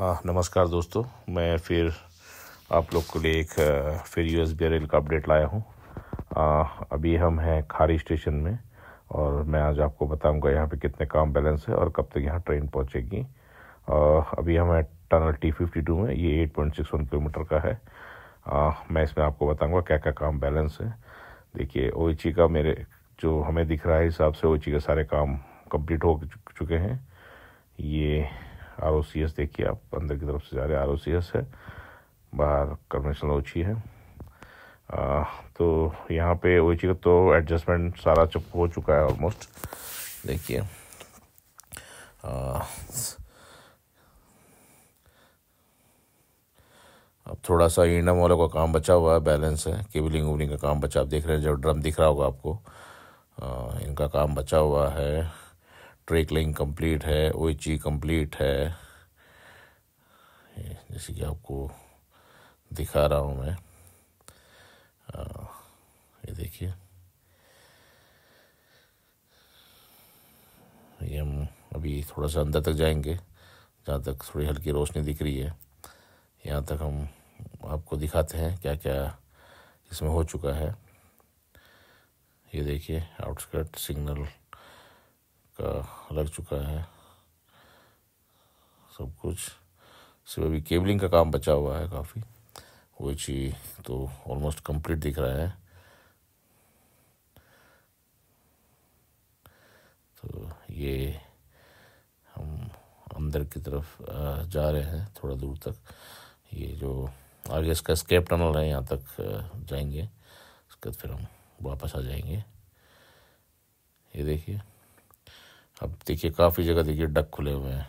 नमस्कार दोस्तों मैं फिर आप लोग को लिए एक फिर यू एस बी रेल का अपडेट लाया हूँ अभी हम हैं खारी स्टेशन में और मैं आज आपको बताऊंगा यहाँ पे कितने काम बैलेंस है और कब तक यहाँ ट्रेन पहुँचेगी अभी हम हैं टनल टी फिफ्टी टू में ये eight point six one kilometre का है आ, मैं इसमें आपको बताऊँगा क्या क्या काम बैलेंस है देखिए ओ का मेरे जो हमें दिख रहा है हिसाब से ओ के सारे काम कंप्लीट हो चुके हैं ये आर ओ सी एस देखिए आप अंदर की तरफ से जा रहे आर ओ सी एस है बाहर कन्वेंशनल ओची है आ, तो यहाँ पे ओची का तो एडजस्टमेंट सारा चुप हो चुका है ऑलमोस्ट देखिए अब थोड़ा सा ईंडम वालों का काम बचा हुआ है बैलेंस है केबलिंग उबलिंग का काम बचा आप देख रहे हैं जो ड्रम दिख रहा होगा आपको आ, इनका काम बचा हुआ है ट्रेकलिंग कंप्लीट है ओइची कंप्लीट है जैसे कि आपको दिखा रहा हूँ मैं ये देखिए ये हम अभी थोड़ा सा अंदर तक जाएंगे जहाँ तक थोड़ी हल्की रोशनी दिख रही है यहाँ तक हम आपको दिखाते हैं क्या क्या इसमें हो चुका है ये देखिए आउटस्कर्ट सिग्नल का लग चुका है सब कुछ सिर्फ अभी केबलिंग का काम बचा हुआ है काफ़ी वो चीज तो ऑलमोस्ट कंप्लीट दिख रहा है तो ये हम अंदर की तरफ जा रहे हैं थोड़ा दूर तक ये जो आगे इसका स्केप टनल है यहाँ तक जाएंगे उसके बाद फिर हम वापस आ जाएंगे ये देखिए अब देखिए काफ़ी जगह देखिए डक खुले हुए हैं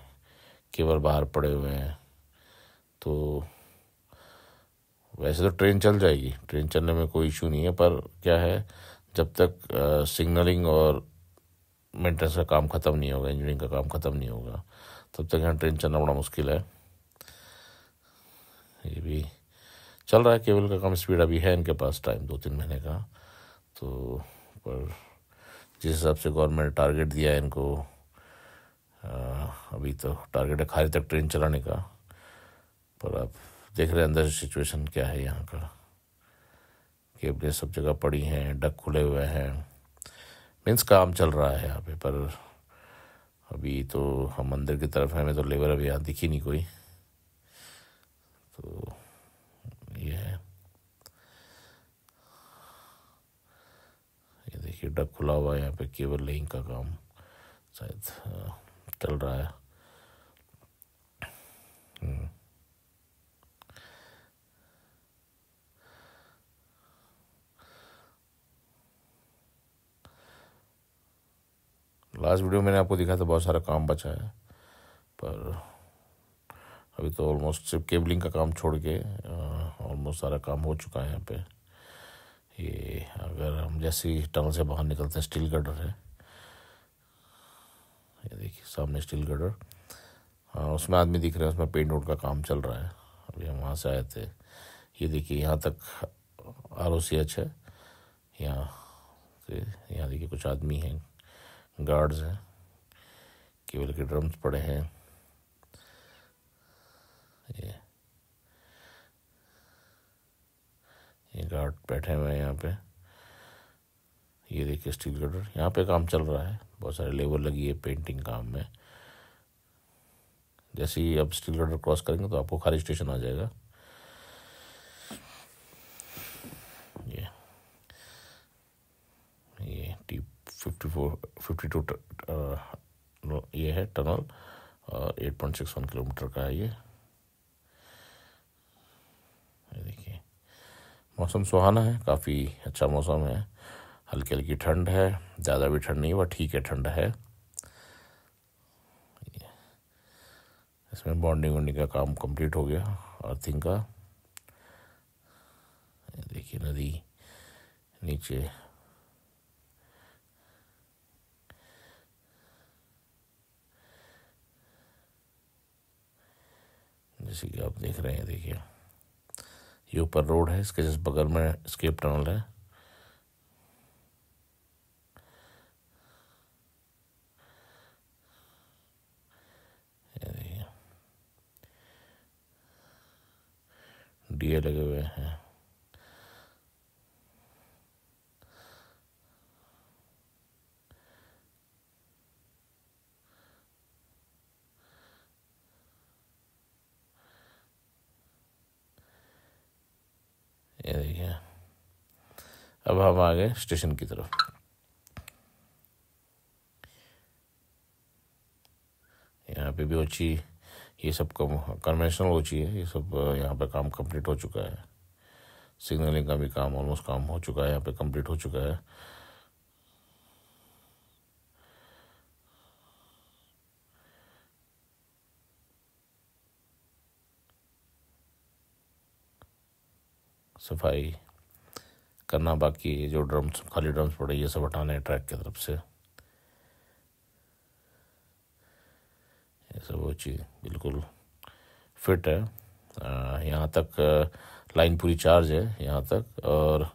केवल बाहर पड़े हुए हैं तो वैसे तो ट्रेन चल जाएगी ट्रेन चलने में कोई इशू नहीं है पर क्या है जब तक सिग्नलिंग और मेंटेनेंस का काम ख़त्म नहीं होगा इंजीनियरिंग का काम ख़त्म नहीं होगा तब तक यहाँ ट्रेन चलना बड़ा मुश्किल है ये भी चल रहा है केबल का काम स्पीड अभी है इनके पास टाइम दो तीन महीने का तो पर जिस हिसाब से गवर्नमेंट टारगेट दिया है इनको आ, अभी तो टारगेट है खाली तक ट्रेन चलाने का पर आप देख रहे हैं अंदर सिचुएशन क्या है यहाँ का केबलें सब जगह पड़ी हैं डक खुले हुए हैं मीन्स काम चल रहा है यहाँ पे पर अभी तो हम अंदर की तरफ हैं हमें तो लेबर अभी यहाँ दिखी नहीं कोई तो कि डक खुला हुआ है यहाँ पे केबल लेइंग का काम शायद चल रहा है हम्म। लास्ट वीडियो मैंने आपको दिखाया था बहुत सारा काम बचा है पर अभी तो ऑलमोस्ट सिर्फ केबलिंग का काम छोड़ के ऑलमोस्ट सारा काम हो चुका है यहाँ पे ये अगर हम जैसे ही टनल से बाहर निकलते हैं स्टील गडर है ये देखिए सामने स्टील गडर हाँ उसमें आदमी दिख रहा है उसमें पेंट रोड का काम चल रहा है अभी हम वहाँ से आए थे ये देखिए यहाँ तक आर ओ सी एच है यहाँ से यहाँ देखिए कुछ आदमी हैं गार्ड्स हैं केवल के ड्रम्स पड़े हैं ये ये गार्ड बैठे हुए हैं यहाँ पे ये देखिए स्टील कटर यहाँ पे काम चल रहा है बहुत सारे लेबर लगी है पेंटिंग काम में जैसे ही अब स्टील कटर क्रॉस करेंगे तो आपको खाली स्टेशन आ जाएगा ये ये T fifty four fifty two ये है टनल और eight point six one kilometre का है ये देखिए मौसम सुहाना है काफ़ी अच्छा मौसम है हल्की हल्की ठंड है ज़्यादा भी ठंड नहीं हुआ ठीक है ठंड है इसमें बॉन्डिंग वॉन्डिंग का काम कंप्लीट हो गया अर्थिंग का देखिए नदी नीचे जैसे कि आप देख रहे हैं देखिए ये ऊपर रोड है इसके जिस बगल में स्केप टनल है डीए लगे हुए हैं अब हम आ गए स्टेशन की तरफ यहाँ पे भी ओची ये सब कन्वेंशनल ओची है ये सब यहाँ पे काम कंप्लीट हो चुका है सिग्नलिंग का भी काम ऑलमोस्ट काम हो चुका है यहाँ पे कंप्लीट हो चुका है सफाई करना बाकी ये जो ड्रम्स खाली ड्रम्स पड़े ये सब हटाने हैं ट्रैक की तरफ से ये सब वो चीज़ बिल्कुल फिट है यहाँ तक लाइन पूरी चार्ज है यहाँ तक और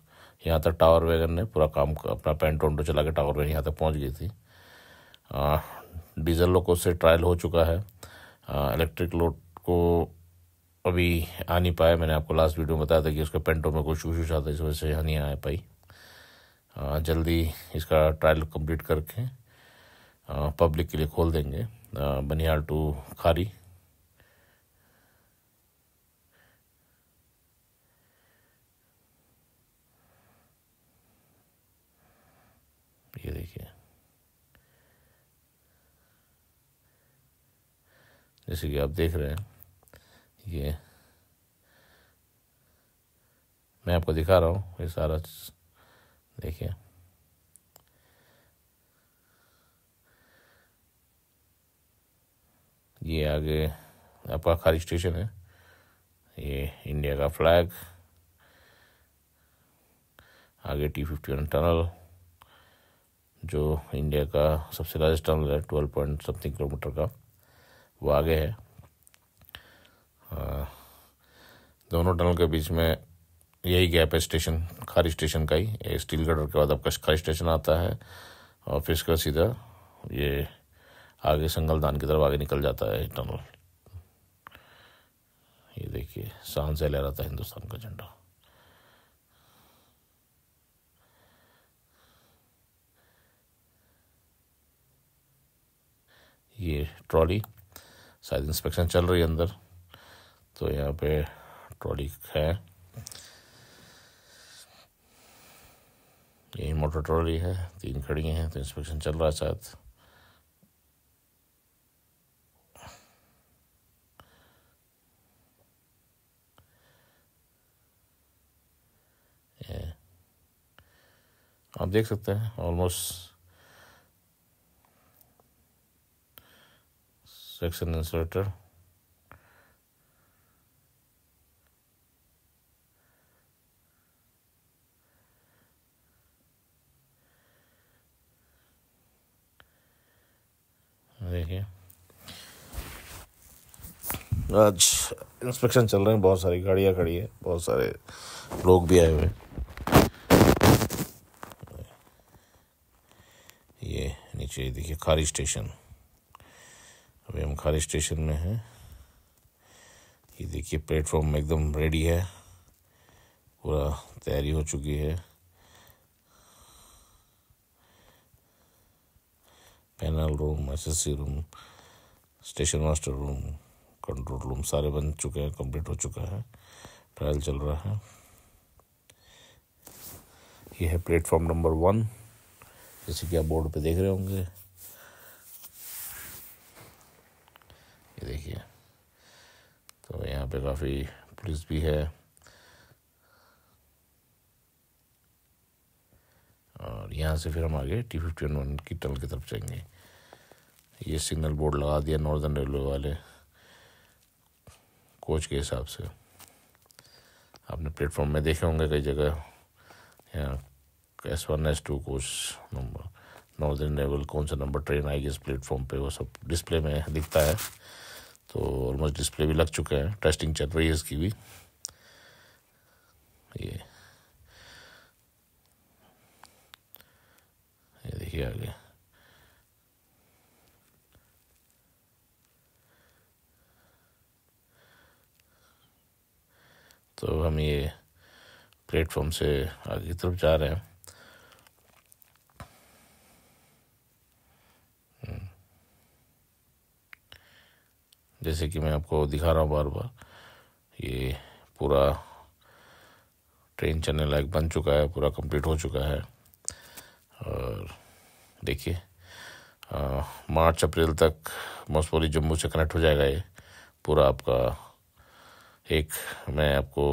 यहाँ तक टावर वैगन ने पूरा काम अपना पेंट वेंटो तो चला के टावर वैगन यहाँ तक पहुँच गई थी डीजल लोगों से ट्रायल हो चुका है इलेक्ट्रिक लोड को अभी आ नहीं पाया मैंने आपको लास्ट वीडियो में बताया था कि उसके पेंटों में कुछ शूश आता है इस वजह से यहाँ नहीं आ पाई जल्दी इसका ट्रायल कंप्लीट करके पब्लिक के लिए खोल देंगे बनियाल बनिहाल टू खारी ये देखिए जैसे कि आप देख रहे हैं ये मैं आपको दिखा रहा हूँ ये सारा देखिए ये आगे आपका खाली स्टेशन है ये इंडिया का फ्लैग आगे टी फिफ्टी वन टनल जो इंडिया का सबसे लार्जेस्ट टनल है ट्वेल्व पॉइंट समथिंग किलोमीटर का वो आगे है दोनों टनल के बीच में यही गैप है स्टेशन खारी स्टेशन का ही स्टील गडर के बाद आपका खारी स्टेशन आता है और फिर इसका सीधा ये आगे संगलदान की तरफ आगे निकल जाता है टनल ये देखिए शान से लहराता है हिंदुस्तान का झंडा ये ट्रॉली शायद इंस्पेक्शन चल रही है अंदर तो यहाँ पे ट्रॉली है यही मोटर ट्रॉली है तीन खड़ी हैं तो इंस्पेक्शन चल रहा है साथ आप देख सकते हैं ऑलमोस्ट सेक्शन इंसुलेटर आज इंस्पेक्शन चल रहे हैं बहुत सारी गाड़ियाँ खड़ी है बहुत सारे लोग भी आए हुए हैं ये नीचे देखिए खारी स्टेशन अभी हम खारी स्टेशन में हैं ये देखिए प्लेटफॉर्म एकदम रेडी है पूरा तैयारी हो चुकी है panel room SSC room station master room control room सारे बन चुके हैं कंप्लीट हो चुका है ट्रायल चल रहा है ये है प्लेटफॉर्म नंबर वन जैसे कि आप बोर्ड पे देख रहे होंगे ये देखिए तो यहाँ पे काफ़ी पुलिस भी है और यहाँ से फिर हम आगे टी फिफ्टी वन की टनल की तरफ जाएंगे ये सिग्नल बोर्ड लगा दिया नॉर्दर्न रेलवे वाले कोच के हिसाब से आपने प्लेटफॉर्म में देखे होंगे कई जगह यहाँ S one S two coach number northern level कौन सा नंबर ट्रेन आएगी इस प्लेटफॉर्म पे वो सब डिस्प्ले में दिखता है तो ऑलमोस्ट डिस्प्ले भी लग चुके हैं टेस्टिंग चल रही है इसकी भी ये ये देखिए आगे तो हम ये प्लेटफॉर्म से आगे की तरफ जा रहे हैं हम्म। जैसे कि मैं आपको दिखा रहा हूँ बार बार ये पूरा ट्रेन चलने लायक बन चुका है पूरा कंप्लीट हो चुका है और देखिए मार्च अप्रैल तक मसपोरी जम्मू से कनेक्ट हो जाएगा ये पूरा आपका एक मैं आपको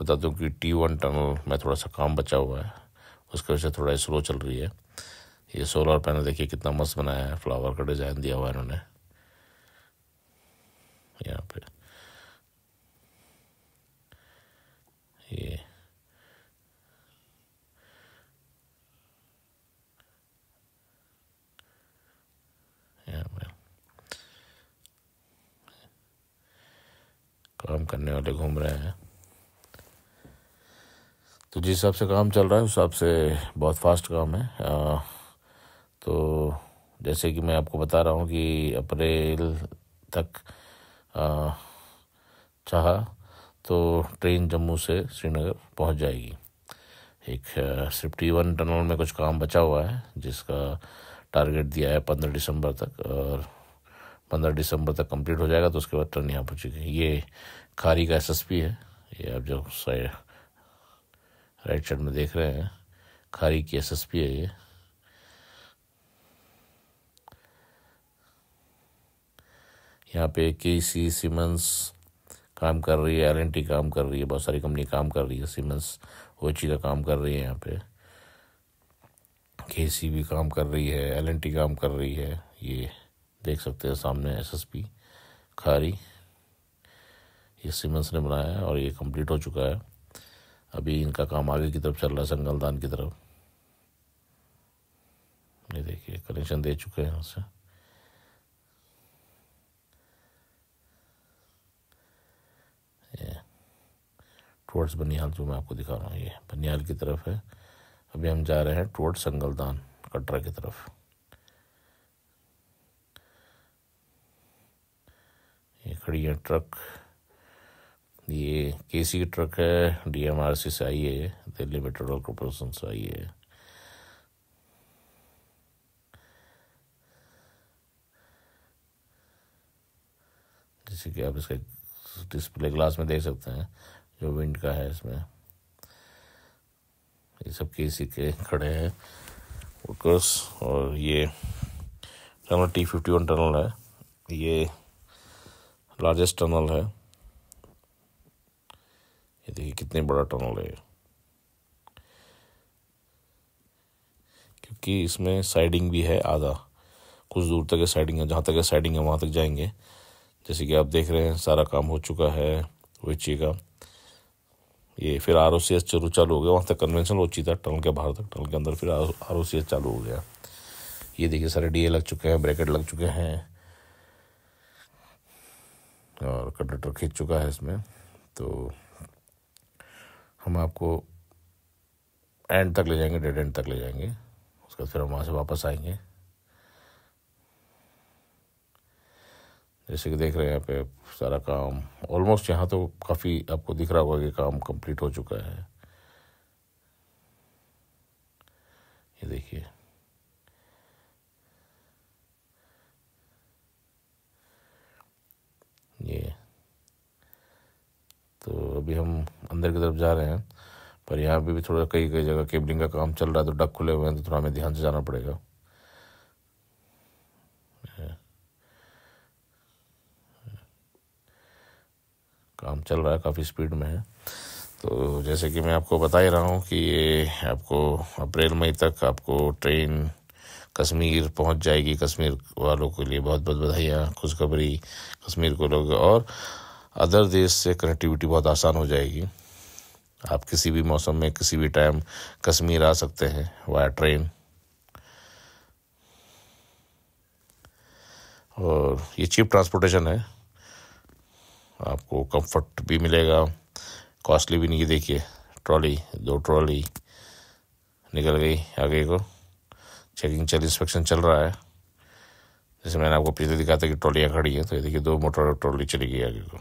बता दूं कि टी वन टनल में थोड़ा सा काम बचा हुआ है उसकी वजह से थोड़ा स्लो चल रही है ये सोलर पैनल देखिए कितना मस्त बनाया है फ्लावर का डिज़ाइन दिया हुआ है इन्होंने यहाँ पे ये काम करने वाले घूम रहे हैं तो जिस हिसाब से काम चल रहा है उस हिसाब से बहुत फास्ट काम है आ, तो जैसे कि मैं आपको बता रहा हूँ कि अप्रैल तक चाह तो ट्रेन जम्मू से श्रीनगर पहुँच जाएगी एक सिफ्टी वन टनल में कुछ काम बचा हुआ है जिसका टारगेट दिया है पंद्रह दिसंबर तक और पंद्रह दिसंबर तक कंप्लीट हो जाएगा तो उसके बाद टर्न यहाँ पहुँचेगी ये खारी का एसएसपी है ये आप जो साइड राइट साइड में देख रहे हैं खारी की एसएसपी है ये यहाँ पे के सी सीमेंस काम कर रही है एल काम कर रही है बहुत सारी कंपनी काम कर रही है सीमेंस वो e का काम कर रही है यहाँ पे के सी भी काम कर रही है एल काम कर रही है ये देख सकते हैं सामने एसएसपी खारी ये सीमेंस ने बनाया है और ये कंप्लीट हो चुका है अभी इनका काम आगे की तरफ चल रहा है संगलदान की तरफ ये देखिए कनेक्शन दे चुके हैं उससे टुवर्ड्स बनिहाल जो मैं आपको दिखा रहा हूँ ये बनिहाल की तरफ है अभी हम जा रहे हैं टुवर्ड्स संगलदान कटरा की तरफ खड़ी है ट्रक ये के सी ट्रक है डीएमआरसी से आई है दिल्ली मेट्रोल कॉरपोरेशन से आई है जैसे कि आप इसके डिस्प्ले ग्लास में देख सकते हैं जो विंड का है इसमें ये सब के सी के खड़े हैं वर्कर्स और ये tunnel T fifty one tunnel है ये लार्जेस्ट टनल है ये देखिए कितने बड़ा टनल है क्योंकि इसमें साइडिंग भी है आधा कुछ दूर तक साइडिंग है जहाँ तक साइडिंग है वहाँ तक जाएंगे जैसे कि आप देख रहे हैं सारा काम हो चुका है ओची का ये फिर आर ओ सी एस चालू हो गया वहाँ तक कन्वेंशनल ओची था टनल के बाहर तक टनल के अंदर फिर आर ओ सी एस चालू हो गया ये देखिए सारे डी ए लग चुके हैं ब्रैकेट लग चुके हैं और कंडक्टर खींच चुका है इसमें तो हम आपको एंड तक ले जाएंगे डेड एंड तक ले जाएंगे उसके बाद फिर हम वहाँ से वापस आएंगे जैसे कि देख रहे हैं यहाँ पे सारा काम ऑलमोस्ट यहाँ तो काफ़ी आपको दिख रहा होगा कि काम कंप्लीट हो चुका है ये देखिए अभी हम अंदर की तरफ जा रहे हैं पर यहाँ भी, भी थोड़ा कई कई जगह केबलिंग का काम चल रहा है तो डक खुले हुए हैं तो थोड़ा हमें ध्यान से जाना पड़ेगा काम चल रहा है काफ़ी स्पीड में है तो जैसे कि मैं आपको बता ही रहा हूँ कि ये आपको अप्रैल मई तक आपको ट्रेन कश्मीर पहुंच जाएगी कश्मीर वालों के लिए बहुत बहुत बधाइयाँ खुशखबरी कश्मीर को लोग और अदर देश से कनेक्टिविटी बहुत आसान हो जाएगी आप किसी भी मौसम में किसी भी टाइम कश्मीर आ सकते हैं वाया ट्रेन और ये चीप ट्रांसपोर्टेशन है आपको कंफर्ट भी मिलेगा कॉस्टली भी नहीं देखिए ट्रॉली दो ट्रॉली निकल गई आगे को चेकिंग चल इंस्पेक्शन चल रहा है जैसे मैंने आपको पिछले दिखाया था कि ट्रॉलियाँ खड़ी हैं तो ये देखिए दो मोटर ट्रॉली चली गई आगे को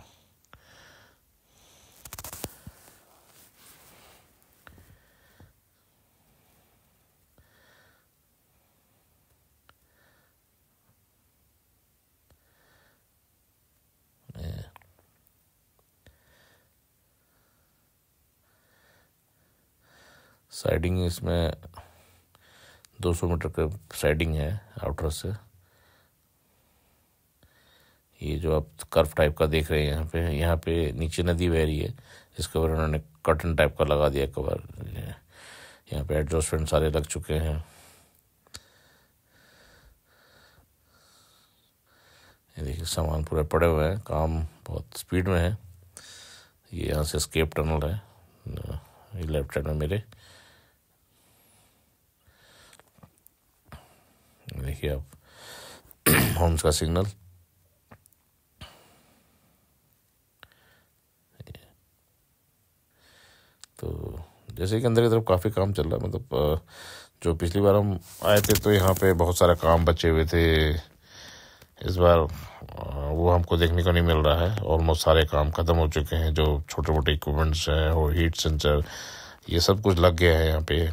साइडिंग इसमें 200 मीटर का साइडिंग है आउटर से ये जो आप कर्व टाइप का देख रहे हैं यहाँ पे यहाँ पे नीचे नदी बह रही है इसके ऊपर उन्होंने कर्टन टाइप का लगा दिया कवर यहाँ पे एडजस्टमेंट सारे लग चुके हैं ये देखिए सामान पूरे पड़े हुए हैं काम बहुत स्पीड में है ये यहाँ से स्केप टनल है ये लेफ्ट साइड में मेरे देखिए आप होम्स का सिग्नल तो जैसे कि अंदर की तरफ काफ़ी काम चल रहा है मतलब जो पिछली बार हम आए थे तो यहाँ पे बहुत सारा काम बचे हुए थे इस बार वो हमको देखने को नहीं मिल रहा है ऑलमोस्ट सारे काम ख़त्म हो चुके हैं जो छोटे मोटे इक्विपमेंट्स हैं और हीट सेंसर ये सब कुछ लग गया है यहाँ पे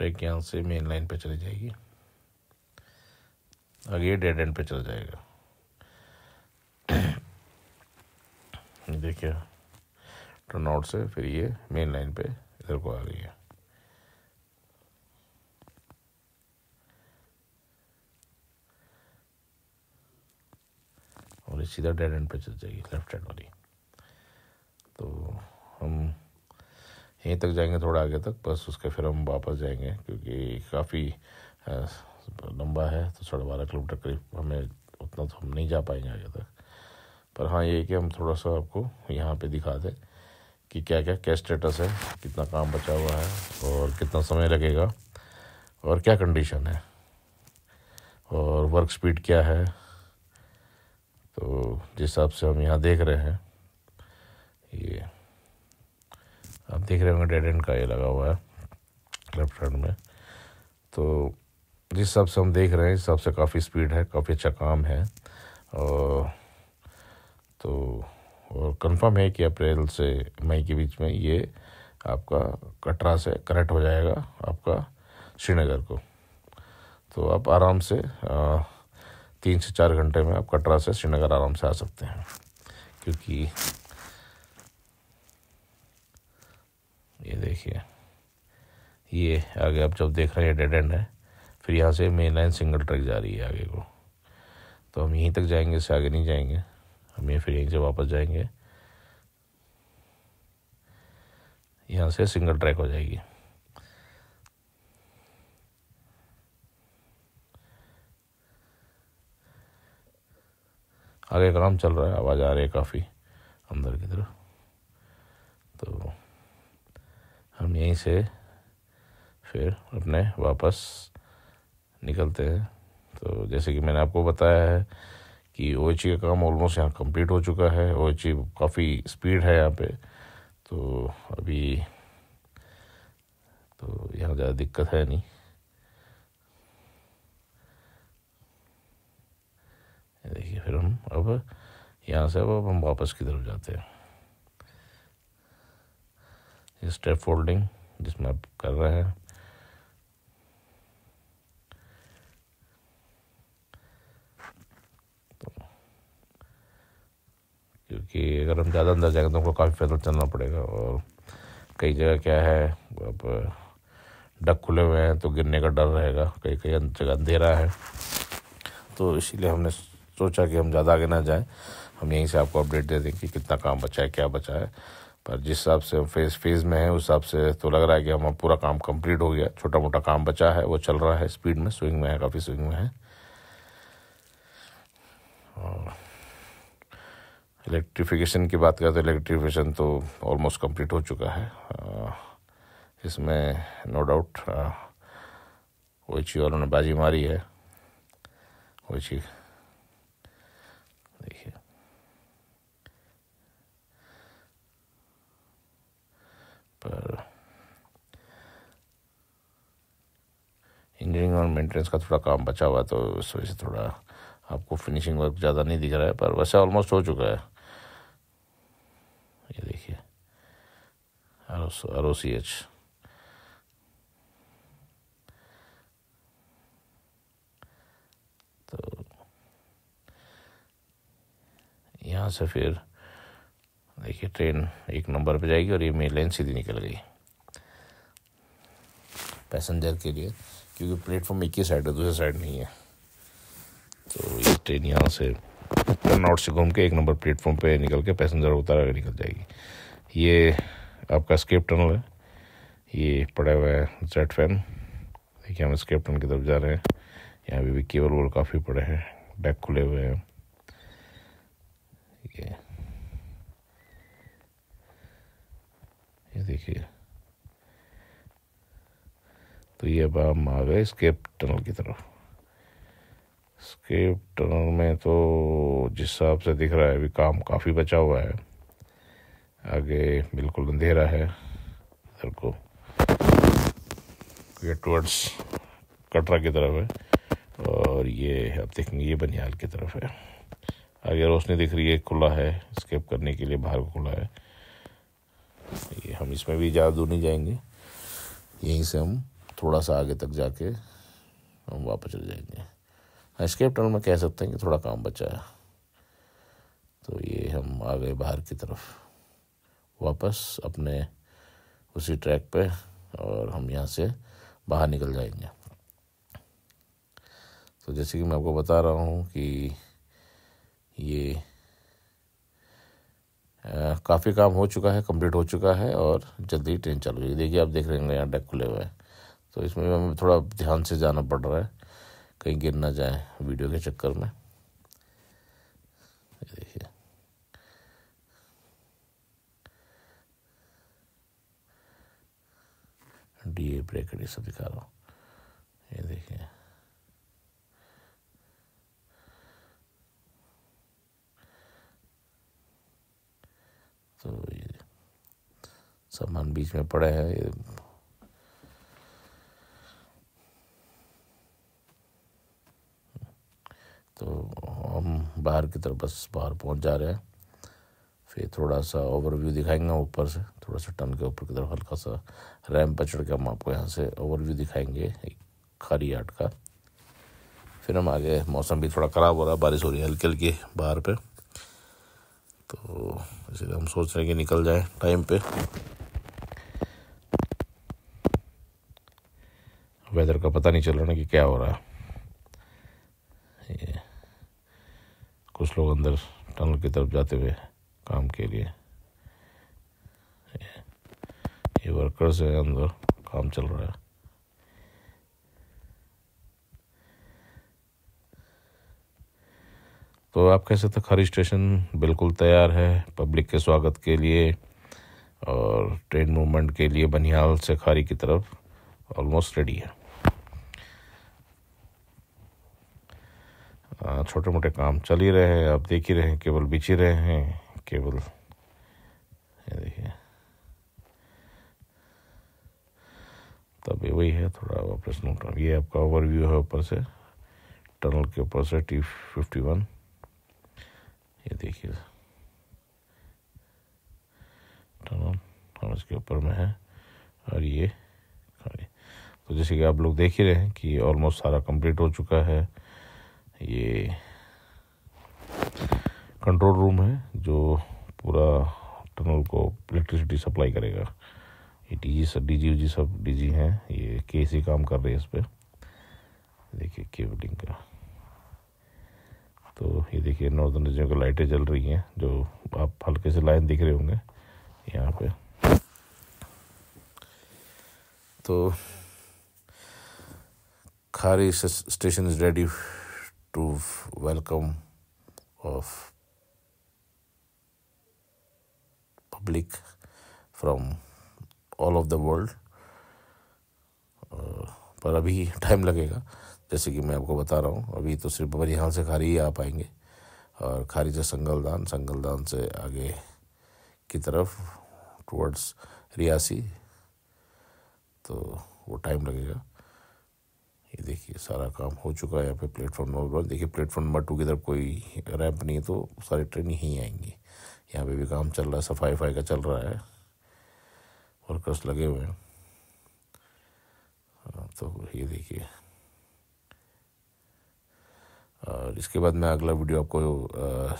ब्रेक यहाँ से मेन लाइन पे चली जाएगी और ये डेड एंड पे चल जाएगा देखिए टर्न आउट से फिर ये मेन लाइन पे इधर को आ गई है और ये सीधा डेड एंड पे चल जाएगी लेफ्ट हैंड वाली तो यहीं तक जाएंगे थोड़ा आगे तक बस उसके फिर हम वापस जाएंगे क्योंकि काफ़ी लंबा है तो साढ़े बारह किलोमीटर करीब हमें उतना तो हम नहीं जा पाएंगे आगे तक पर हाँ ये कि हम थोड़ा सा आपको यहाँ पे दिखा दें कि क्या क्या क्या स्टेटस है कितना काम बचा हुआ है और कितना समय लगेगा और क्या कंडीशन है और वर्क स्पीड क्या है तो जिस हिसाब से हम यहाँ देख रहे हैं ये आप देख रहे होंगे डेड एंड का ये लगा हुआ है लेफ्ट हैंड में तो जिस हिसाब से हम देख रहे हैं इस हिसाब से काफ़ी स्पीड है काफ़ी अच्छा काम है और तो और कंफर्म है कि अप्रैल से मई के बीच में ये आपका कटरा से कनेक्ट हो जाएगा आपका श्रीनगर को तो आप आराम से आ, तीन से चार घंटे में आप कटरा से श्रीनगर आराम से आ सकते हैं क्योंकि ये देखिए ये आगे आप जब देख रहे हैं डेड एंड है फिर यहाँ से मेन लाइन सिंगल ट्रैक जा रही है आगे को तो हम यहीं तक जाएंगे इससे आगे नहीं जाएंगे हम ये फिर यहीं से वापस जाएंगे यहाँ से सिंगल ट्रैक हो जाएगी आगे काम चल रहा है आवाज़ आ रही है काफ़ी अंदर की तरफ तो हम यहीं से फिर अपने वापस निकलते हैं तो जैसे कि मैंने आपको बताया है कि ओ e का काम ऑलमोस्ट यहाँ कंप्लीट हो चुका है ओ काफ़ी स्पीड है यहाँ पे तो अभी तो यहाँ ज़्यादा दिक्कत है नहीं देखिए फिर हम अब यहाँ से अब हम वापस की तरफ जाते हैं स्टेप फोल्डिंग जिसमें आप कर रहे हैं तो क्योंकि अगर हम ज़्यादा अंदर जाएंगे तो हमको काफ़ी पैदल चलना पड़ेगा और कई जगह क्या है अब डक खुले हुए हैं तो गिरने का डर रहेगा कई कई जगह अंधेरा है तो इसीलिए हमने सोचा कि हम ज़्यादा आगे ना जाएं हम यहीं से आपको अपडेट दे दें कि कितना काम बचा है क्या बचा है पर जिस हिसाब से हम फेज फेज में है उस हिसाब से तो लग रहा है कि हमारा पूरा काम कंप्लीट हो गया छोटा मोटा काम बचा है वो चल रहा है स्पीड में स्विंग में है काफ़ी स्विंग में है और इलेक्ट्रिफिकेशन की बात करें तो इलेक्ट्रिफिकेशन तो ऑलमोस्ट कंप्लीट हो चुका है इसमें नो डाउट चीज़ और उन्होंने बाजी मारी है चीज़ पर इंजीनियरिंग और मेंटेनेंस का थोड़ा काम बचा हुआ तो इस वजह से थोड़ा आपको फिनिशिंग वर्क ज़्यादा नहीं दिख रहा है पर वैसे ऑलमोस्ट हो चुका है ये देखिए आर ओ सी एच तो यहाँ से फिर देखिए ट्रेन एक नंबर पे जाएगी और ये मेन लाइन सीधी निकल गई पैसेंजर के लिए क्योंकि प्लेटफॉर्म एक ही साइड है दूसरी साइड नहीं है तो ये ट्रेन यहाँ से आउट से घूम के एक नंबर प्लेटफॉर्म पे निकल के पैसेंजर उतारा के निकल जाएगी ये आपका स्केप टनल है ये पड़ा हुआ है जेड फैन देखिए हम स्केप टनल की तरफ जा रहे हैं यहाँ भी, भी केबल वोल काफ़ी पड़े हैं डेक खुले हुए हैं ये देखिए तो ये अब हम आ गए स्केप टनल की तरफ स्केप टनल में तो जिस हिसाब से दिख रहा है अभी काम काफ़ी बचा हुआ है आगे बिल्कुल अंधेरा है इधर को ये टूवर्ड्स कटरा की तरफ है और ये आप देखेंगे ये बनियाल की तरफ है आगे रोशनी दिख रही है खुला है स्केप करने के लिए बाहर खुला है ये हम इसमें भी ज़्यादा दूर नहीं जाएंगे यहीं से हम थोड़ा सा आगे तक जाके हम वापस चले जाएंगे एस्केप टनल में कह सकते हैं कि थोड़ा काम बचा है तो ये हम आ गए बाहर की तरफ वापस अपने उसी ट्रैक पे और हम यहाँ से बाहर निकल जाएंगे तो जैसे कि मैं आपको बता रहा हूँ कि ये काफ़ी काम हो चुका है कंप्लीट हो चुका है और जल्दी ट्रेन चालू होगी देखिए आप देख रहे हैं यहाँ डेक खुले हुए हैं तो इसमें हमें थोड़ा ध्यान से जाना पड़ रहा है कहीं गिर ना जाए वीडियो के चक्कर में देखिए डी ए ब्रेक सब दिखा रहा हूँ ये देखिए तो ये सामान बीच में पड़े हैं ये तो हम बाहर की तरफ बस बाहर पहुंच जा रहे हैं फिर थोड़ा सा ओवरव्यू दिखाएंगे ऊपर से थोड़ा सा टन के ऊपर की तरफ हल्का सा रैम पर चढ़ के हम आपको यहाँ से ओवरव्यू दिखाएंगे एक खारी आट का फिर हम आगे मौसम भी थोड़ा ख़राब हो रहा है बारिश हो रही है हल्की हल्की बाहर पे तो इसीलिए हम सोच रहे हैं कि निकल जाए टाइम पे वेदर का पता नहीं चल रहा ना कि क्या हो रहा है कुछ लोग अंदर टनल की तरफ जाते हुए काम के लिए ये वर्कर्स हैं अंदर काम चल रहा है तो आप कह सकते खरी स्टेशन बिल्कुल तैयार है पब्लिक के स्वागत के लिए और ट्रेन मूवमेंट के लिए बनिहाल से खारी की तरफ ऑलमोस्ट रेडी है छोटे मोटे काम चल ही रहे हैं आप देख ही रहे हैं केवल बिछ ही रहे हैं केवल देखिए तब ये वही है थोड़ा ऑपरेशनल ये आपका ओवरव्यू है ऊपर से टनल के ऊपर से टी फिफ्टी वन ये देखिए टर्न और उसके ऊपर में है और ये तो जैसे कि आप लोग देख ही रहे हैं कि ऑलमोस्ट सारा कंप्लीट हो चुका है ये कंट्रोल रूम है जो पूरा टनल को इलेक्ट्रिसिटी सप्लाई करेगा ये डी जी सब डी जी जी सब डी जी हैं ये के सी काम कर रहे हैं इस पर देखिए केबलिंग का तो ये देखिए नॉर्दर्न रीजन को लाइटें जल रही हैं जो आप हल्के से लाइन दिख रहे होंगे यहाँ पे तो Khari station is ready to welcome of public from all of the world पर अभी टाइम लगेगा जैसे कि मैं आपको बता रहा हूँ अभी तो सिर्फ बनिहाल से खारी ही आ पाएंगे और खारी से संगलदान संगलदान से आगे की तरफ टुवर्ड्स रियासी तो वो टाइम लगेगा ये देखिए सारा काम हो चुका है यहाँ पे प्लेटफॉर्म नंबर वन देखिए प्लेटफॉर्म नंबर टू की तरफ कोई रैंप नहीं है तो सारी ट्रेन यहीं आएंगी यहाँ पे भी काम चल रहा है सफाई वफाई का चल रहा है वर्कर्स लगे हुए हैं हाँ, तो ये देखिए और इसके बाद मैं अगला वीडियो आपको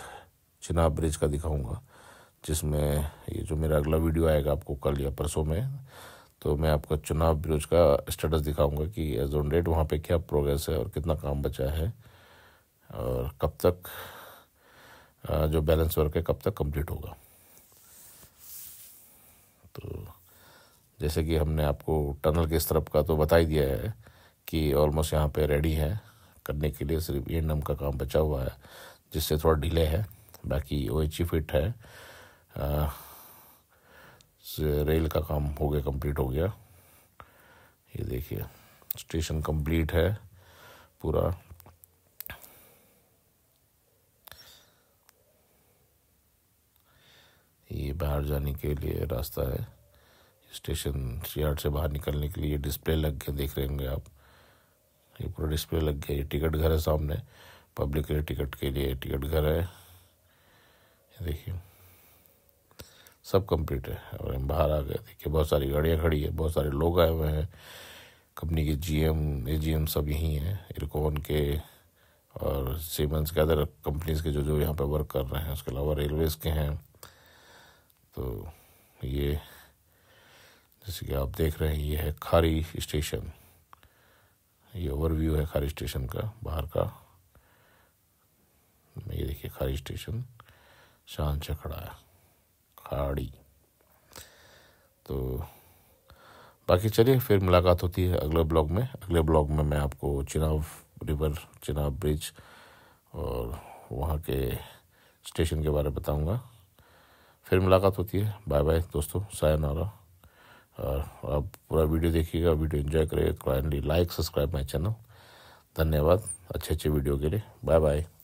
चिनाब ब्रिज का दिखाऊंगा जिसमें ये जो मेरा अगला वीडियो आएगा आपको कल या परसों में तो मैं आपको चुनाव ब्रिज का स्टेटस दिखाऊंगा कि एज ऑन डेट वहाँ पे क्या प्रोग्रेस है और कितना काम बचा है और कब तक जो बैलेंस वर्क है कब तक कंप्लीट होगा तो जैसे कि हमने आपको टनल के इस तरफ का तो बता ही दिया है कि ऑलमोस्ट यहाँ पे रेडी है करने के लिए सिर्फ ए का काम बचा हुआ है जिससे थोड़ा डिले है बाकी ओ एच ई फिट है आ, रेल का काम हो गया कंप्लीट हो गया ये देखिए स्टेशन कंप्लीट है पूरा ये बाहर जाने के लिए रास्ता है स्टेशन सी से बाहर निकलने के लिए डिस्प्ले लग के देख रहे होंगे आप ये पूरा डिस्प्ले लग गया ये टिकट घर है सामने पब्लिक के लिए टिकट के लिए टिकट घर है देखिए सब कंप्लीट है और हम बाहर आ गए देखिए बहुत सारी गाड़ियाँ खड़ी है बहुत सारे लोग आए हुए हैं कंपनी के जीएम एजीएम सब यहीं हैं इरकोन के और सीमेंस के अदर कंपनीज के जो जो यहाँ पे वर्क कर रहे हैं उसके अलावा रेलवेज के हैं तो ये जैसे कि आप देख रहे हैं ये है खारी स्टेशन ये ओवरव्यू है खारी स्टेशन का बाहर का ये देखिए खारी स्टेशन शान से खड़ा है खाड़ी तो बाकी चलिए फिर मुलाकात होती है अगले ब्लॉग में अगले ब्लॉग में मैं आपको चिनाव रिवर चिनाव ब्रिज और वहाँ के स्टेशन के बारे में बताऊँगा फिर मुलाकात होती है बाय बाय दोस्तों सायनारा आप पूरा वीडियो देखिएगा वीडियो एंजॉय करिएगा kindly like subscribe my channel धन्यवाद अच्छे अच्छे वीडियो के लिए बाय बाय